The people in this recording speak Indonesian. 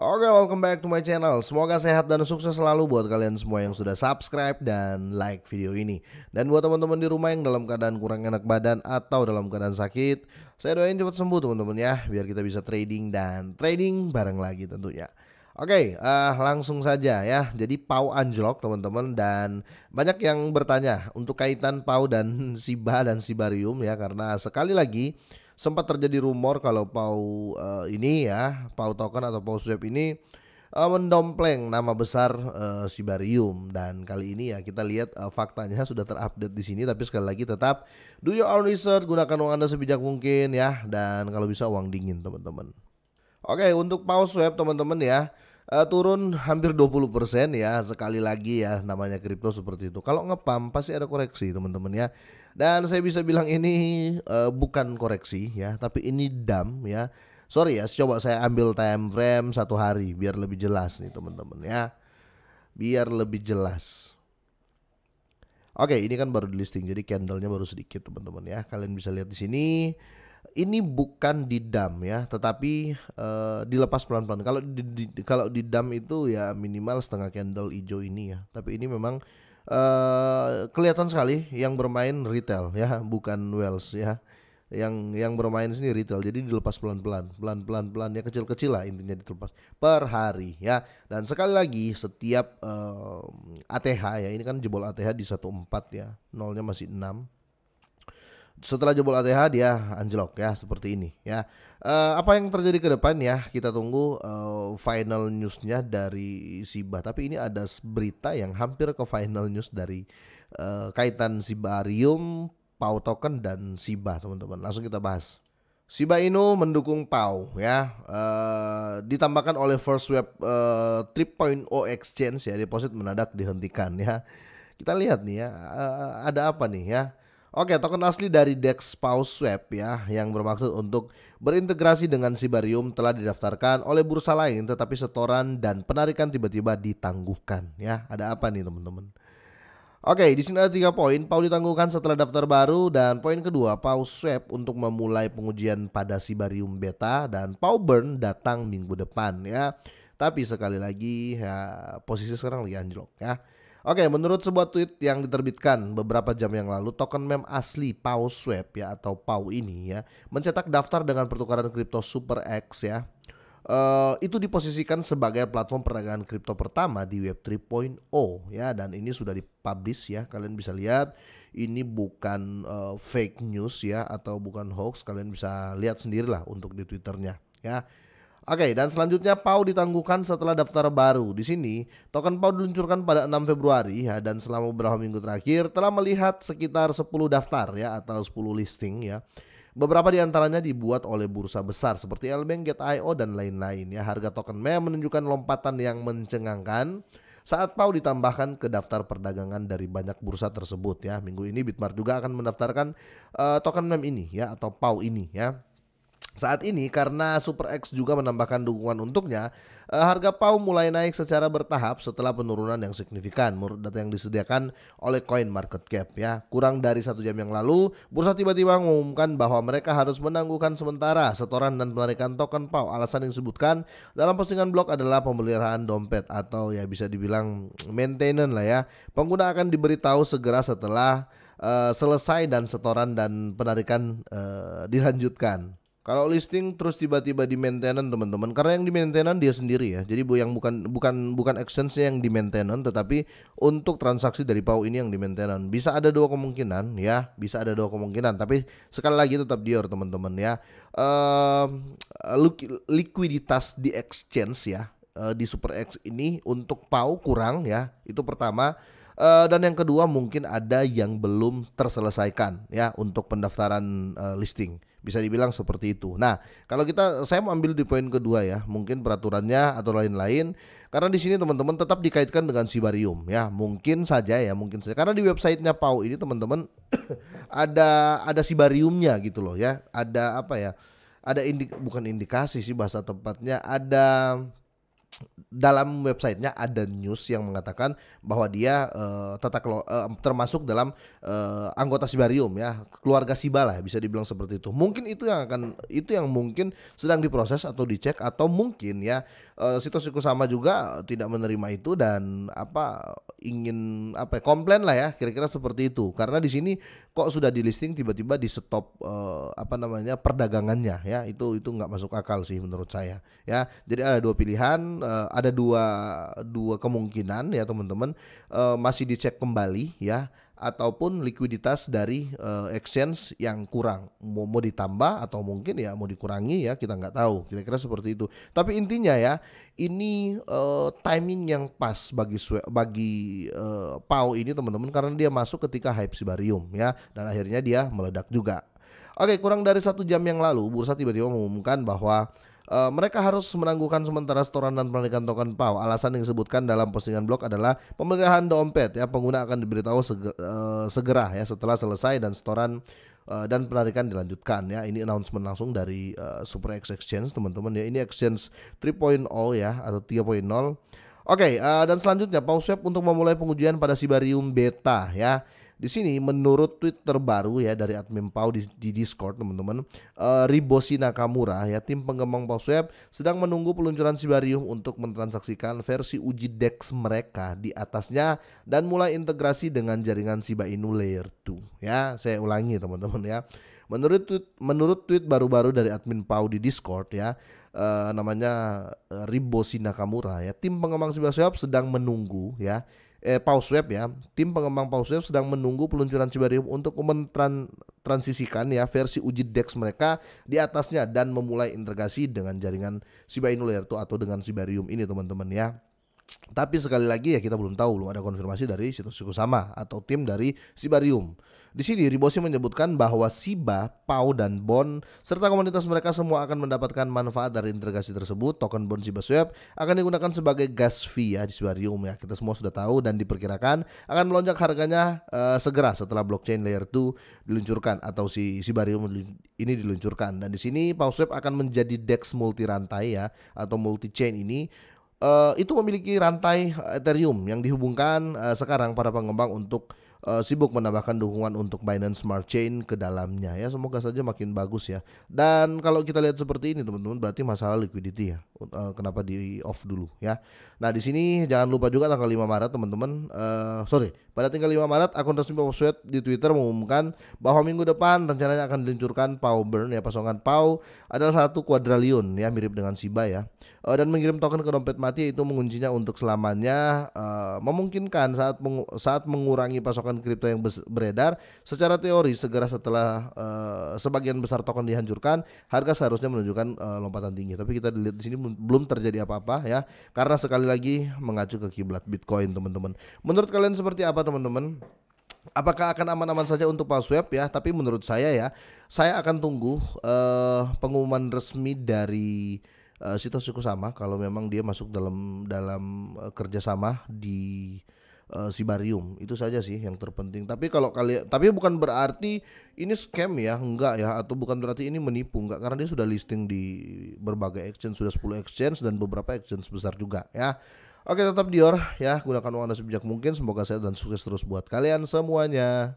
Oke, okay, welcome back to my channel. Semoga sehat dan sukses selalu buat kalian semua yang sudah subscribe dan like video ini. Dan buat teman-teman di rumah yang dalam keadaan kurang enak badan atau dalam keadaan sakit, saya doain cepat sembuh teman-teman ya, biar kita bisa trading dan trading bareng lagi tentunya. Oke, okay, uh, eh, langsung saja ya. Jadi Pau anjlok teman-teman dan banyak yang bertanya untuk kaitan Pau dan Siba dan Sibarium ya karena sekali lagi sempat terjadi rumor kalau Pau uh, ini ya, Pau Token atau Pau swap ini uh, mendompleng nama besar uh, Sibarium dan kali ini ya kita lihat uh, faktanya sudah terupdate di sini tapi sekali lagi tetap do your own research gunakan uang Anda sebijak mungkin ya dan kalau bisa uang dingin teman-teman. Oke, untuk Pau swap teman-teman ya uh, turun hampir 20% ya sekali lagi ya namanya kripto seperti itu. Kalau ngepam pasti ada koreksi teman-teman ya. Dan saya bisa bilang ini uh, bukan koreksi ya, tapi ini dam ya. Sorry ya, coba saya ambil time frame satu hari biar lebih jelas nih teman-teman ya. Biar lebih jelas. Oke, ini kan baru di listing jadi candlenya baru sedikit teman-teman ya. Kalian bisa lihat di sini ini bukan di dam ya, tetapi uh, dilepas pelan-pelan. Kalau di, di, kalau di dam itu ya minimal setengah candle hijau ini ya. Tapi ini memang uh, kelihatan sekali yang bermain retail ya, bukan Wells ya. Yang yang bermain sini retail. Jadi dilepas pelan-pelan, pelan-pelan pelan ya kecil-kecil lah intinya dilepas per hari ya. Dan sekali lagi setiap uh, eh, ATH ya, ini kan jebol ATH di 14 ya. Nolnya masih 6 setelah jebol ATH dia anjlok ya seperti ini ya. Uh, apa yang terjadi ke depan ya kita tunggu uh, final newsnya dari Siba. Tapi ini ada berita yang hampir ke final news dari uh, kaitan Sibarium, Pau Token dan Siba teman-teman. Langsung kita bahas. Siba Inu mendukung PAU ya. Uh, ditambahkan oleh First Web uh, 3.0 exchange ya deposit menadak dihentikan ya. Kita lihat nih ya uh, ada apa nih ya. Oke, token asli dari DEX Pause Swap ya, yang bermaksud untuk berintegrasi dengan Sibarium telah didaftarkan oleh bursa lain, tetapi setoran dan penarikan tiba-tiba ditangguhkan. Ya, ada apa nih teman-teman? Oke, di sini ada tiga poin. Pau ditangguhkan setelah daftar baru dan poin kedua, Pau Swap untuk memulai pengujian pada Sibarium Beta dan Pau Burn datang minggu depan ya. Tapi sekali lagi ya, posisi sekarang lagi anjlok ya. Oke, menurut sebuah tweet yang diterbitkan beberapa jam yang lalu, token mem asli PAU Swap ya atau PAU ini ya, mencetak daftar dengan pertukaran kripto Super X ya. Uh, itu diposisikan sebagai platform perdagangan kripto pertama di Web 3.0 ya dan ini sudah dipublish ya kalian bisa lihat ini bukan uh, fake news ya atau bukan hoax kalian bisa lihat sendirilah untuk di twitternya ya Oke, dan selanjutnya PAU ditangguhkan setelah daftar baru. Di sini, token PAU diluncurkan pada 6 Februari ya dan selama beberapa minggu terakhir telah melihat sekitar 10 daftar ya atau 10 listing ya. Beberapa di antaranya dibuat oleh bursa besar seperti Elbank, Get.io dan lain-lain ya. Harga token MEA menunjukkan lompatan yang mencengangkan saat PAU ditambahkan ke daftar perdagangan dari banyak bursa tersebut ya. Minggu ini Bitmart juga akan mendaftarkan uh, token MEM ini ya atau PAU ini ya. Saat ini karena Super X juga menambahkan dukungan untuknya, eh, harga PAU mulai naik secara bertahap setelah penurunan yang signifikan menurut data yang disediakan oleh Coin Market Cap ya. Kurang dari satu jam yang lalu, bursa tiba-tiba mengumumkan bahwa mereka harus menangguhkan sementara setoran dan penarikan token PAU. Alasan yang disebutkan dalam postingan blog adalah pemeliharaan dompet atau ya bisa dibilang maintenance lah ya. Pengguna akan diberitahu segera setelah Uh, selesai dan setoran dan penarikan uh, dilanjutkan. Kalau listing terus tiba-tiba di maintenance teman-teman, karena yang di maintenance dia sendiri ya. Jadi bu yang bukan bukan bukan exchange-nya yang di maintenance, tetapi untuk transaksi dari PAU ini yang di maintenance. Bisa ada dua kemungkinan ya, bisa ada dua kemungkinan. Tapi sekali lagi tetap Dior teman-teman ya. Uh, likuiditas di exchange ya eh, di Super X ini untuk PAU kurang ya. Itu pertama. Uh, dan yang kedua mungkin ada yang belum terselesaikan ya untuk pendaftaran uh, listing. Bisa dibilang seperti itu. Nah, kalau kita saya mau ambil di poin kedua ya, mungkin peraturannya atau lain-lain. Karena di sini teman-teman tetap dikaitkan dengan sibarium ya, mungkin saja ya, mungkin saja. Karena di websitenya Pau ini teman-teman ada ada sibariumnya gitu loh ya. Ada apa ya? Ada indik bukan indikasi sih bahasa tempatnya, ada dalam websitenya ada news yang mengatakan bahwa dia uh, tata kelo- uh, termasuk dalam uh, anggota Sibarium ya keluarga Siba bisa dibilang seperti itu mungkin itu yang akan itu yang mungkin sedang diproses atau dicek atau mungkin ya uh, situs sama juga tidak menerima itu dan apa ingin apa komplain lah ya kira-kira seperti itu karena di sini kok sudah di listing tiba-tiba di stop uh, apa namanya perdagangannya ya itu itu nggak masuk akal sih menurut saya ya jadi ada dua pilihan uh, ada dua dua kemungkinan ya teman-teman uh, masih dicek kembali ya ataupun likuiditas dari uh, exchange yang kurang mau, mau ditambah atau mungkin ya mau dikurangi ya kita nggak tahu kira-kira seperti itu tapi intinya ya ini uh, timing yang pas bagi bagi uh, pau ini teman-teman karena dia masuk ketika hype Sibarium ya dan akhirnya dia meledak juga Oke, kurang dari satu jam yang lalu, bursa tiba-tiba mengumumkan bahwa Uh, mereka harus menangguhkan sementara setoran dan penarikan token PAW. Alasan yang disebutkan dalam postingan blog adalah pemegahan dompet ya pengguna akan diberitahu segera, uh, eh, segera ya setelah selesai dan setoran uh, dan penarikan dilanjutkan ya. Ini announcement langsung dari uh, Super X Exchange teman-teman ya. Ini Exchange 3.0 ya atau 3.0. Oke, okay, uh, dan selanjutnya PAW Swap untuk memulai pengujian pada Sibarium Beta ya. Di sini menurut tweet terbaru ya dari admin Pau di, di Discord teman-teman, uh, eh, Riboshi Nakamura ya tim pengembang Swap sedang menunggu peluncuran Sibarium untuk mentransaksikan versi uji DEX mereka di atasnya dan mulai integrasi dengan jaringan Shiba Inu Layer 2 ya. Saya ulangi teman-teman ya. Menurut tweet, menurut tweet baru-baru dari admin Pau di Discord ya, uh, namanya eh, Ribosina Nakamura ya, tim pengembang Shiba Swap sedang menunggu ya eh, Pausweb ya, tim pengembang Pausweb sedang menunggu peluncuran Cibarium untuk mentransisikan ya versi uji DEX mereka di atasnya dan memulai integrasi dengan jaringan Siba Inu atau dengan Sibarium ini teman-teman ya. Tapi sekali lagi ya kita belum tahu, belum ada konfirmasi dari situs suku sama atau tim dari Sibarium. Di sini Riboshi menyebutkan bahwa Siba, Pau, dan Bon serta komunitas mereka semua akan mendapatkan manfaat dari integrasi tersebut. Token Bon Siba Swap akan digunakan sebagai gas fee ya di Sibarium ya. Kita semua sudah tahu dan diperkirakan akan melonjak harganya uh, segera setelah blockchain layer 2 diluncurkan atau si Sibarium ini diluncurkan. Dan di sini Pau Swap akan menjadi DEX multi rantai ya atau multi chain ini Eh, itu memiliki rantai Ethereum yang dihubungkan uh, sekarang para pengembang untuk uh, sibuk menambahkan dukungan untuk Binance Smart Chain ke dalamnya ya. Semoga saja makin bagus ya. Dan kalau kita lihat seperti ini teman-teman berarti masalah liquidity ya. Uh, kenapa di off dulu ya. Nah, di sini jangan lupa juga tanggal 5 Maret teman-teman uh, sorry, pada tanggal 5 Maret akun resmi Powerswet di Twitter mengumumkan bahwa minggu depan rencananya akan diluncurkan Pau Burn ya pasangan Pau adalah satu kuadrilion ya mirip dengan Siba ya. Uh, dan mengirim token ke dompet mati itu menguncinya untuk selamanya uh, memungkinkan saat mengu saat mengurangi pasokan token kripto yang beredar, secara teori segera setelah uh, sebagian besar token dihancurkan, harga seharusnya menunjukkan uh, lompatan tinggi. Tapi kita dilihat di sini belum terjadi apa-apa ya, karena sekali lagi mengacu ke kiblat Bitcoin, teman-teman. Menurut kalian seperti apa, teman-teman? apakah akan aman-aman saja untuk password ya tapi menurut saya ya saya akan tunggu uh, pengumuman resmi dari uh, situs suku sama kalau memang dia masuk dalam dalam uh, kerjasama di uh, sibarium itu saja sih yang terpenting tapi kalau kalian tapi bukan berarti ini scam ya enggak ya atau bukan berarti ini menipu enggak karena dia sudah listing di berbagai exchange sudah 10 exchange dan beberapa exchange besar juga ya Oke tetap Dior ya gunakan uang anda sebijak mungkin semoga sehat dan sukses terus buat kalian semuanya.